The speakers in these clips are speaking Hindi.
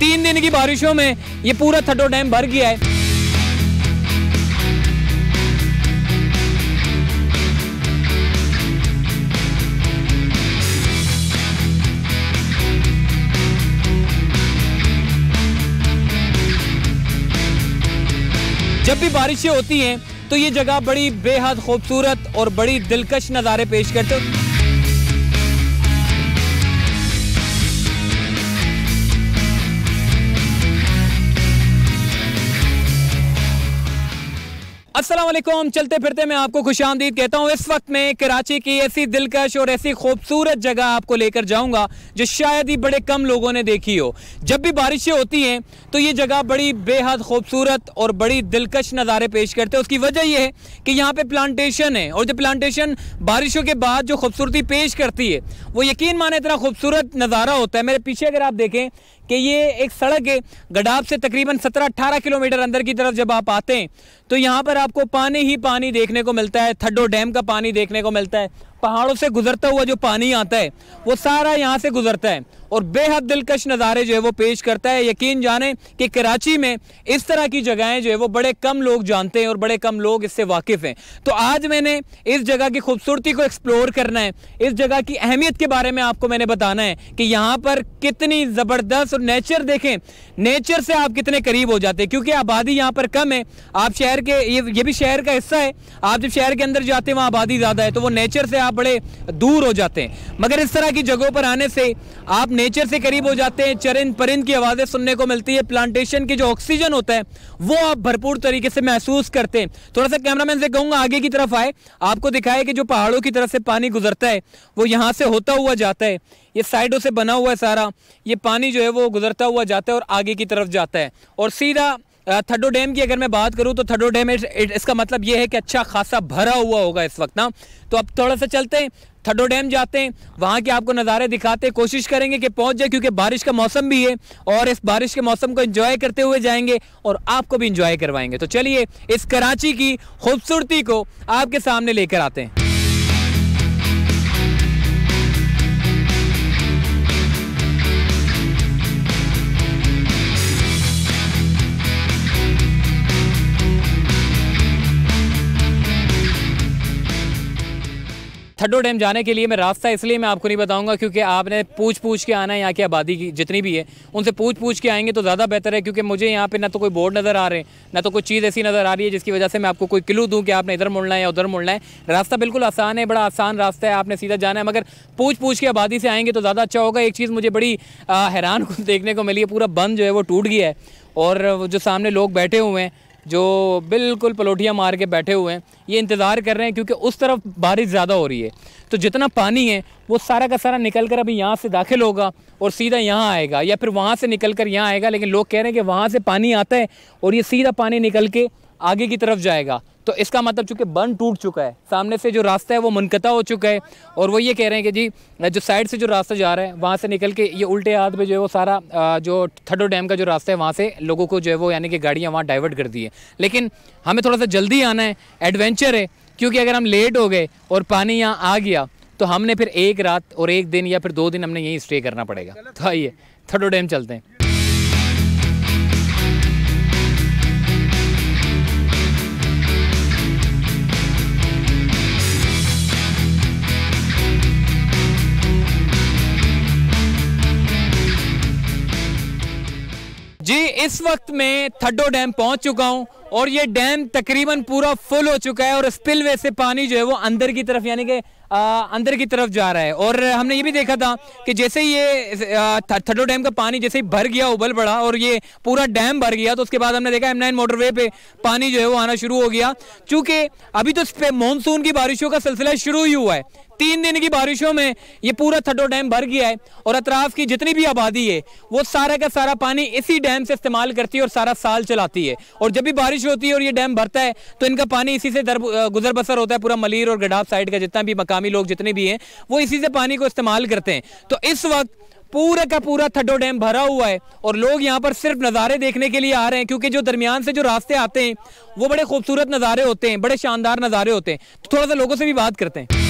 तीन दिन की बारिशों में ये पूरा थटो डैम भर गया है जब भी बारिशें होती हैं तो ये जगह बड़ी बेहद खूबसूरत और बड़ी दिलकश नज़ारे पेश करते असलम चलते फिरते मैं आपको खुश आमदीद कहता हूँ इस वक्त मैं कराची की ऐसी दिलकश और ऐसी खूबसूरत जगह आपको लेकर जाऊँगा जो शायद ही बड़े कम लोगों ने देखी हो जब भी बारिशें होती हैं तो ये जगह बड़ी बेहद खूबसूरत और बड़ी दिलकश नज़ारे पेश करते हैं उसकी वजह यह है कि यहाँ पर प्लानेशन है और जो प्लानेशन बारिशों के बाद जो खूबसूरती पेश करती है वो यकीन माने इतना खूबसूरत नज़ारा होता है मेरे पीछे अगर आप देखें कि ये एक सड़क है गडाब से तकरीबन 17-18 किलोमीटर अंदर की तरफ जब आप आते हैं तो यहाँ पर आपको पानी ही पानी देखने को मिलता है थड्डो डैम का पानी देखने को मिलता है पहाड़ों से गुजरता हुआ जो पानी आता है वो सारा यहाँ से गुजरता है और बेहद दिलकश नज़ारे जो है वो पेश करता है यकीन जाने कि कराची में इस तरह की जगहें जो है वो बड़े कम लोग जानते हैं और बड़े कम लोग इससे वाकिफ़ हैं तो आज मैंने इस जगह की खूबसूरती को एक्सप्लोर करना है इस जगह की अहमियत के बारे में आपको मैंने बताना है कि यहाँ पर कितनी ज़बरदस्त और नेचर देखें नेचर से आप कितने करीब हो जाते हैं क्योंकि आबादी यहाँ पर कम है आप शहर के ये ये भी शहर का हिस्सा है आप जब शहर के अंदर जाते हैं वहाँ आबादी ज़्यादा है तो वो नेचर से आप बड़े दूर हो जाते हैं मगर इस तरह की जगहों पर आने से आप नेचर से करीब हो जाते हैं चरिंद परिंद की आवाज़ें सुनने को मिलती है प्लांटेशन की जो ऑक्सीजन होता है वो आप भरपूर तरीके से महसूस करते हैं थोड़ा सा कैमरामैन से कहूँगा आगे की तरफ आए आपको दिखाए कि जो पहाड़ों की तरफ से पानी गुजरता है वो यहाँ से होता हुआ जाता है ये साइडों से बना हुआ है सारा ये पानी जो है वो गुजरता हुआ जाता है और आगे की तरफ जाता है और सीधा थडो डैम की अगर मैं बात करूं तो थडो डैम इसका मतलब ये है कि अच्छा खासा भरा हुआ होगा इस वक्त ना तो अब थोड़ा सा चलते हैं थड्डो डैम जाते हैं वहाँ के आपको नज़ारे दिखाते कोशिश करेंगे कि पहुँच जाए क्योंकि बारिश का मौसम भी है और इस बारिश के मौसम को इन्जॉय करते हुए जाएंगे और आपको भी इंजॉय करवाएंगे तो चलिए इस कराची की खूबसूरती को आपके सामने लेकर आते हैं थड्डो डैम जाने के लिए मैं रास्ता इसलिए मैं आपको नहीं बताऊंगा क्योंकि आपने पूछ पूछ के आना है यहाँ की आबादी की जितनी भी है उनसे पूछ पूछ के आएंगे तो ज़्यादा बेहतर है क्योंकि मुझे यहाँ पर ना तो कोई बोर्ड नज़र आ रहे हैं ना तो कोई चीज़ ऐसी नज़र आ रही है जिसकी वजह से मैं आपको कोई क्लू दूँ कि आपने इधर मुड़ना है या उधर मुड़ना है रास्ता बिल्कुल आसान है बड़ा आसान रास्ता है आपने सीधा जाना है मगर पूछ पूछ के आबादी से आएंगे तो ज़्यादा अच्छा होगा एक चीज़ मुझे बड़ी हैरान देखने को मिली है पूरा बंद जो है वो टूट गया है और जो सामने लोग बैठे हुए हैं जो बिल्कुल पलोटियाँ मार के बैठे हुए हैं ये इंतज़ार कर रहे हैं क्योंकि उस तरफ बारिश ज़्यादा हो रही है तो जितना पानी है वो सारा का सारा निकल कर अभी यहाँ से दाखिल होगा और सीधा यहाँ आएगा या फिर वहाँ से निकल कर यहाँ आएगा लेकिन लोग कह रहे हैं कि वहाँ से पानी आता है और ये सीधा पानी निकल के आगे की तरफ जाएगा तो इसका मतलब चूँकि बन टूट चुका है सामने से जो रास्ता है वो मुनकता हो चुका है और वो ये कह रहे हैं कि जी जो साइड से जो रास्ता जा रहा है वहाँ से निकल के ये उल्टे हाथ में जो है वो सारा जो थडो डैम का जो रास्ता है वहाँ से लोगों को जो है वो यानी कि गाड़ियाँ वहाँ डाइवर्ट कर दी है लेकिन हमें थोड़ा सा जल्दी आना है एडवेंचर है क्योंकि अगर हम लेट हो गए और पानी यहाँ आ गया तो हमने फिर एक रात और एक दिन या फिर दो दिन हमने यहीं स्टे करना पड़ेगा तो आइए थडो डैम चलते हैं इस वक्त मैं थड्डो डैम पहुंच चुका हूं और ये डैम तकरीबन पूरा फुल हो चुका है और स्पिलवे से पानी जो है वो अंदर की तरफ यानी कि आ, अंदर की तरफ जा रहा है और हमने ये भी देखा था कि जैसे ही ये थडो डैम का पानी जैसे ही भर गया उबल पड़ा और ये पूरा डैम भर गया तो उसके बाद हमने देखा एम नाइन मोटरवे पे पानी जो है वो आना शुरू हो गया चूंकि अभी तो मानसून की बारिशों का सिलसिला शुरू ही हुआ है तीन दिन की बारिशों में ये पूरा थडो डैम भर गया है और अतराफ की जितनी भी आबादी है वो सारा का सारा पानी इसी डैम से इस्तेमाल करती है और सारा साल चलाती है और जब भी बारिश होती है और ये डैम भरता है तो इनका पानी इसी से गुजर बसर होता है पूरा मलिर और गडाब साइड का जितना भी मकान मकामी लोग जितने भी हैं वो इसी से पानी को इस्तेमाल करते हैं तो इस वक्त पूरा का पूरा थड्डो डैम भरा हुआ है और लोग यहाँ पर सिर्फ नज़ारे देखने के लिए आ रहे हैं क्योंकि जो दरमियान से जो रास्ते आते हैं वो बड़े खूबसूरत नज़ारे होते हैं बड़े शानदार नज़ारे होते हैं तो थोड़ा सा लोगों से भी बात करते हैं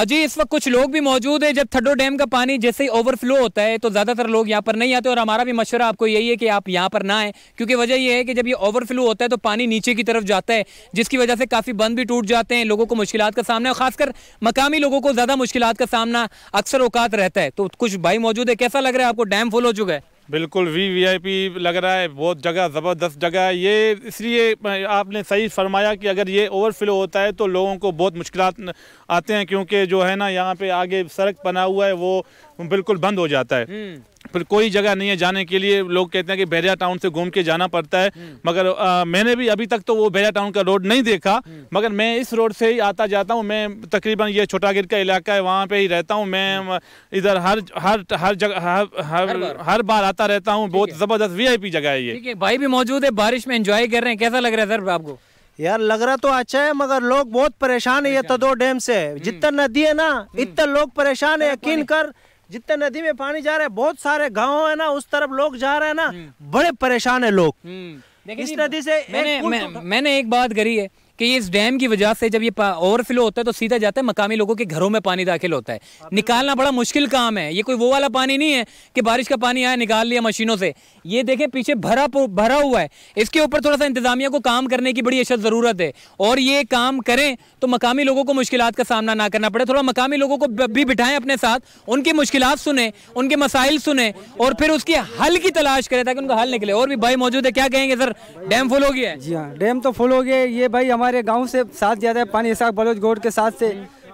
अजी इस वक्त कुछ लोग भी मौजूद हैं जब थड्डो डैम का पानी जैसे ही ओवरफ्लो होता है तो ज़्यादातर लोग यहाँ पर नहीं आते और हमारा भी मशवरा आपको यही है कि आप यहाँ पर ना आए क्योंकि वजह यह है कि जब ये ओवरफ्लो होता है तो पानी नीचे की तरफ जाता है जिसकी वजह से काफ़ी बंद भी टूट जाते हैं लोगों को मुश्किल का सामना खासकर मकामी लोगों को ज़्यादा मुश्किल का सामना अक्सर अवकात रहता है तो कुछ भाई मौजूद है कैसा लग रहा है आपको डैम फुल हो चुका है बिल्कुल वी वी आई पी लग रहा है बहुत जगह ज़बरदस्त जगह है ये इसलिए आपने सही फरमाया कि अगर ये ओवरफ्लो होता है तो लोगों को बहुत मुश्किल आते हैं क्योंकि जो है ना यहाँ पे आगे सड़क बना हुआ है वो बिल्कुल बंद हो जाता है हम्म। फिर कोई जगह नहीं है जाने के लिए लोग कहते हैं कि बैरिया टाउन से घूम के जाना पड़ता है हम्म। मगर आ, मैंने भी अभी तक तो वो बैरिया टाउन का रोड नहीं देखा हम्म। मगर मैं इस रोड से ही आता जाता हूँ मैं तकरीबन ये छोटा गिर का इलाका है वहाँ पे ही रहता हूँ मैं हम्म। इधर हर हर हर जगह हर हर, हर बार आता रहता हूँ बहुत ज़बरदस्त वी जगह है ये भाई भी मौजूद है बारिश में इंजॉय कर रहे हैं कैसा लग रहा है सर आपको यार लग रहा तो अच्छा है मगर लोग बहुत परेशान है ये तदो तो डैम से जितना नदी है ना इतना लोग परेशान है यकीन कर जितने नदी में पानी जा रहा है बहुत सारे गाँव है ना उस तरफ लोग जा रहे हैं ना हम्म। बड़े परेशान है लोग हम्म। इस नदी से मैंने तो- मैंने एक बात करी है कि इस डैम की वजह से जब ये ओवरफ्लो होता है तो सीधा जाता है मकामी लोगों के घरों में पानी दाखिल होता है निकालना बड़ा मुश्किल काम है ये कोई वो वाला पानी नहीं है कि बारिश का पानी आया निकाल लिया मशीनों से ये देखें पीछे भरा भरा हुआ है इसके ऊपर थोड़ा सा इंतजामिया को काम करने की बड़ी अशद ज़रूरत है और ये काम करें तो मकामी लोगों को मुश्किल का सामना ना करना पड़े थोड़ा मकामी लोगों को भी बिठाएं अपने साथ उनकी मुश्किल सुने उनके मसाइल सुने और फिर उसके हल की तलाश करें ताकि उनका हल निकले और भी भाई मौजूद है क्या कहेंगे सर डैम फुल हो गया है जी हाँ डैम तो फुल हो गया ये भाई हमारे हमारे गांव से साथ ज़्यादा है पानी ऐसा बलोच गोड के साथ से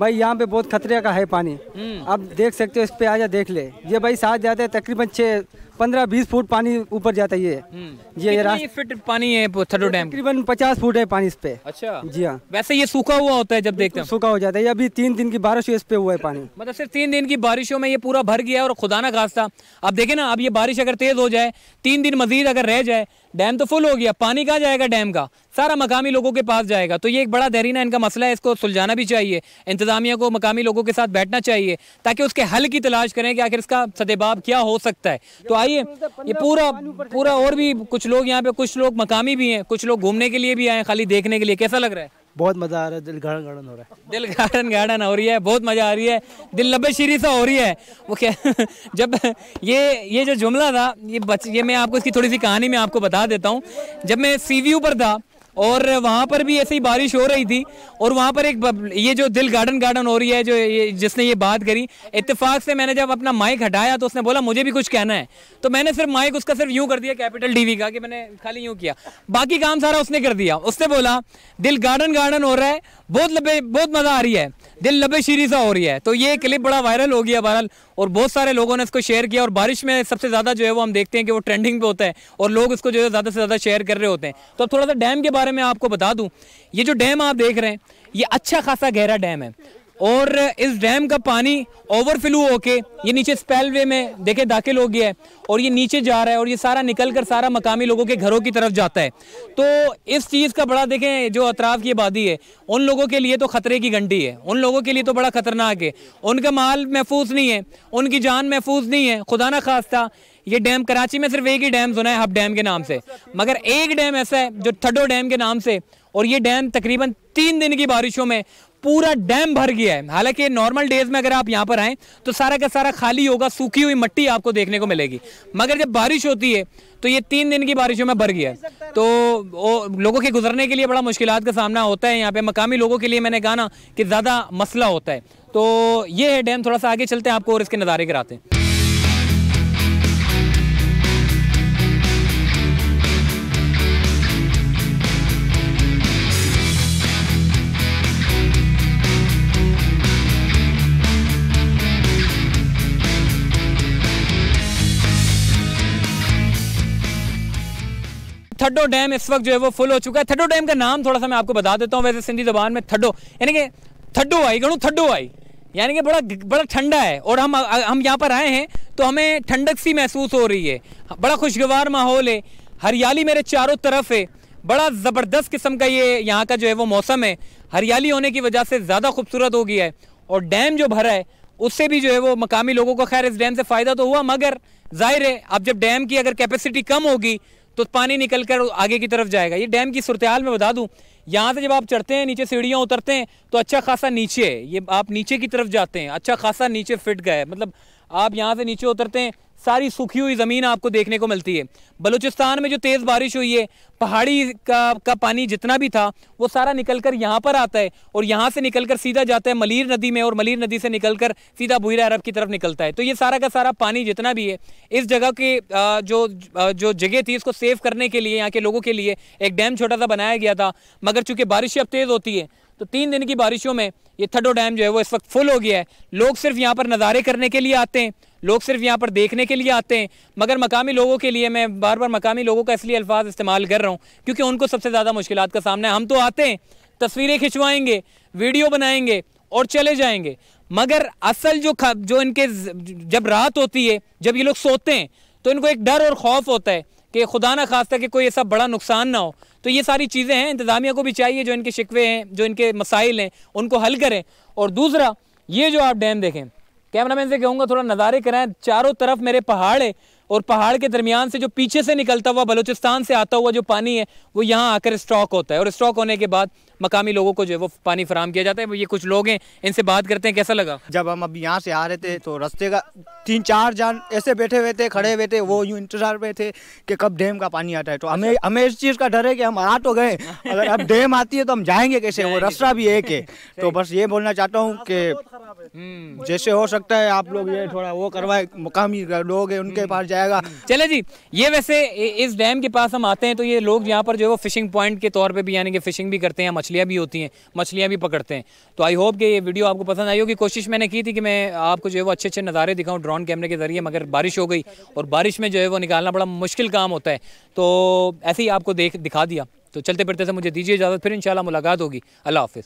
भाई यहाँ पे बहुत खतरे का है पानी आप हम्म। देख सकते हो इस पे आजा देख ले ये भाई साथ ज़्यादा है तकरीबन छः पंद्रह बीस फुट पानी ऊपर जाता है ये हम्म। ये कितनी फिट पानी है थर्डो डैम तकरीबन पचास फुट है पानी इस पे अच्छा जी हाँ वैसे ये सूखा हुआ होता है जब देखते हैं सूखा हो जाता है ये अभी तीन दिन की बारिश इस पे हुआ है पानी मतलब सिर्फ तीन दिन की बारिशों में ये पूरा भर गया और खुदा ना खास्ता अब देखे ना अब ये बारिश अगर तेज हो जाए तीन दिन मजीद अगर रह जाए डैम तो फुल हो गया पानी कहाँ जाएगा डैम का सारा मकामी लोगों के पास जाएगा तो ये एक बड़ा दहरीना इनका मसला है इसको सुलझाना भी चाहिए इंतजामिया को मकामी लोगों के साथ बैठना चाहिए ताकि उसके हल की तलाश करें कि आखिर इसका सदेबाब क्या हो सकता है तो आई बताइए ये पूरा पूरा और भी कुछ लोग यहाँ पे कुछ लोग मकामी भी हैं कुछ लोग घूमने के लिए भी आए खाली देखने के लिए कैसा लग रहा है बहुत मजा आ रहा है दिल गार्डन गार्डन हो रहा है दिल गार्डन गार्डन हो रही है बहुत मजा आ रही है दिल लबे शरीर सा हो रही है वो क्या जब ये ये जो जुमला था ये बच ये मैं आपको इसकी थोड़ी सी कहानी में आपको बता देता हूँ जब मैं सी पर था और वहाँ पर भी ऐसी बारिश हो रही थी और वहाँ पर एक ये जो दिल गार्डन गार्डन हो रही है जो ये जिसने ये बात करी इत्तेफाक से मैंने जब अपना माइक हटाया तो उसने बोला मुझे भी कुछ कहना है तो मैंने सिर्फ माइक उसका सिर्फ यूँ कर दिया कैपिटल टीवी का कि मैंने खाली यूँ किया बाकी काम सारा उसने कर दिया उसने बोला दिल गार्डन गार्डन हो रहा है बहुत बहुत मज़ा आ रही है दिल लबे शीरी सा हो रही है तो ये क्लिप बड़ा वायरल हो गया बहरहाल और बहुत सारे लोगों ने इसको शेयर किया और बारिश में सबसे ज़्यादा जो है वो हम देखते हैं कि वो ट्रेंडिंग पे होता है और लोग इसको जो है ज़्यादा से ज़्यादा शेयर कर रहे होते हैं तो अब थोड़ा सा डैम के बारे में आपको बता दूँ ये जो डैम आप देख रहे हैं ये अच्छा खासा गहरा डैम है और इस डैम का पानी ओवरफ्लो होके ये नीचे स्पेल वे में देखे दाखिल हो गया है और ये नीचे जा रहा है और ये सारा निकल कर सारा मकामी लोगों के घरों की तरफ जाता है तो इस चीज़ का बड़ा देखें जो अतराफ़ की आबादी है उन लोगों के लिए तो ख़तरे की घंटी है उन लोगों के लिए तो बड़ा ख़तरनाक है उनका माल महफूज नहीं है उनकी जान महफूज नहीं है खुदा ना खास्ता ये डैम कराची में सिर्फ एक ही डैम सुना है हब डैम के नाम से मगर एक डैम ऐसा है जो थडो डैम के नाम से और ये डैम तकरीबन तीन दिन की बारिशों में पूरा डैम भर गया है हालांकि नॉर्मल डेज में अगर आप यहाँ पर आएँ तो सारा का सारा खाली होगा सूखी हुई मट्टी आपको देखने को मिलेगी मगर जब बारिश होती है तो ये तीन दिन की बारिशों में भर गया है तो वो लोगों के गुजरने के लिए बड़ा मुश्किल का सामना होता है यहाँ पे मकामी लोगों के लिए मैंने कहा ना कि ज़्यादा मसला होता है तो ये है डैम थोड़ा सा आगे चलते हैं आपको और इसके नज़ारे कराते हैं थड्डो डैम इस वक्त जो है वो फुल हो चुका है थड्डो डैम का नाम थोड़ा सा मैं आपको बता देता हूँ वैसे सिंधी जबान में थड्डो यानी कि थड्डो आई गणू थड्डो आई यानी कि बड़ा बड़ा ठंडा है और हम हम यहाँ पर आए हैं तो हमें ठंडक सी महसूस हो रही है बड़ा खुशगवार माहौल है हरियाली मेरे चारों तरफ है बड़ा ज़बरदस्त किस्म का ये यहाँ का जो है वो मौसम है हरियाली होने की वजह से ज़्यादा खूबसूरत हो गया है और डैम जो भरा है उससे भी जो है वो मकामी लोगों को खैर इस डैम से फ़ायदा तो हुआ मगर जाहिर है अब जब डैम की अगर कैपेसिटी कम होगी तो पानी निकल कर आगे की तरफ जाएगा ये डैम की सूरत हाल में बता दूँ यहाँ से जब आप चढ़ते हैं नीचे सीढ़ियाँ उतरते हैं तो अच्छा खासा नीचे ये आप नीचे की तरफ जाते हैं अच्छा खासा नीचे फिट गए मतलब आप यहाँ से नीचे उतरते हैं सारी सूखी हुई ज़मीन आपको देखने को मिलती है बलूचिस्तान में जो तेज़ बारिश हुई है पहाड़ी का का पानी जितना भी था वो सारा निकल कर यहाँ पर आता है और यहाँ से निकल कर सीधा जाता है मलीर नदी में और मलीर नदी से निकल कर सीधा बुहरा अरब की तरफ निकलता है तो ये सारा का सारा पानी जितना भी है इस जगह के जो जो जगह थी इसको सेव करने के लिए यहाँ के लोगों के लिए एक डैम छोटा सा बनाया गया था मगर चूँकि बारिश अब तेज़ होती है तो तीन दिन की बारिशों में ये थडो डैम जो है वो इस वक्त फुल हो गया है लोग सिर्फ यहाँ पर नज़ारे करने के लिए आते हैं लोग सिर्फ यहाँ पर देखने के लिए आते हैं मगर मकामी लोगों के लिए मैं बार बार मकामी लोगों का इसलिए अल्फाज इस्तेमाल कर रहा हूँ क्योंकि उनको सबसे ज़्यादा मुश्किल का सामना है हम तो आते हैं तस्वीरें खिंचवाएंगे वीडियो बनाएंगे और चले जाएंगे मगर असल जो जो इनके जब रात होती है जब ये लोग सोते हैं तो इनको एक डर और खौफ होता है कि खुदा ना खास्ता कि कोई ऐसा बड़ा नुकसान ना हो तो ये सारी चीज़ें हैं इंतज़ामिया को भी चाहिए जो इनके शिकवे हैं जो इनके मसाइल हैं उनको हल करें और दूसरा ये जो आप डैम देखें कैमरा मैन से कहूँगा थोड़ा नज़ारे कराएं चारों तरफ मेरे पहाड़ है और पहाड़ के दरमियान से जो पीछे से निकलता हुआ बलूचिस्तान से आता हुआ जो पानी है वो यहाँ आकर स्टॉक होता है और स्टॉक होने के बाद मकामी लोगों को जो है वो पानी फराम किया जाता है ये कुछ लोग हैं इनसे बात करते हैं कैसा लगा जब हम अब यहाँ से आ रहे थे तो रस्ते का तीन चार जान ऐसे बैठे हुए थे खड़े हुए थे वो यूँ इंतजार में थे कि कब डैम का पानी आता है तो हमें हमें इस चीज़ का डर है कि हम आ तो गए अगर अब डैम आती है तो हम जाएंगे कैसे वो रस्ता भी एक है तो बस ये बोलना चाहता हूँ कि हम्म। जैसे हो सकता है आप लोग ये थोड़ा वो करवाए मुकामी लोग हैं उनके हम्म। पास जाएगा हम्म। चले जी ये वैसे इस डैम के पास हम आते हैं तो ये लोग यहाँ पर जो है वो फिशिंग पॉइंट के तौर पर भी यानी कि फिशिंग भी करते हैं मछलियाँ भी होती हैं मछलियाँ भी पकड़ते हैं तो आई होप कि ये वीडियो आपको पसंद आई होगी कोशिश मैंने की थी कि मैं आपको जो है वो अच्छे अच्छे नज़ारे दिखाऊँ ड्रोन कैमरे के ज़रिए मगर बारिश हो गई और बारिश में जो है वो निकालना बड़ा मुश्किल काम होता है तो ऐसे ही आपको देख दिखा दिया तो चलते फिरते से मुझे दीजिए इजाज़त फिर इंशाल्लाह मुलाकात होगी अल्लाह हाफिज़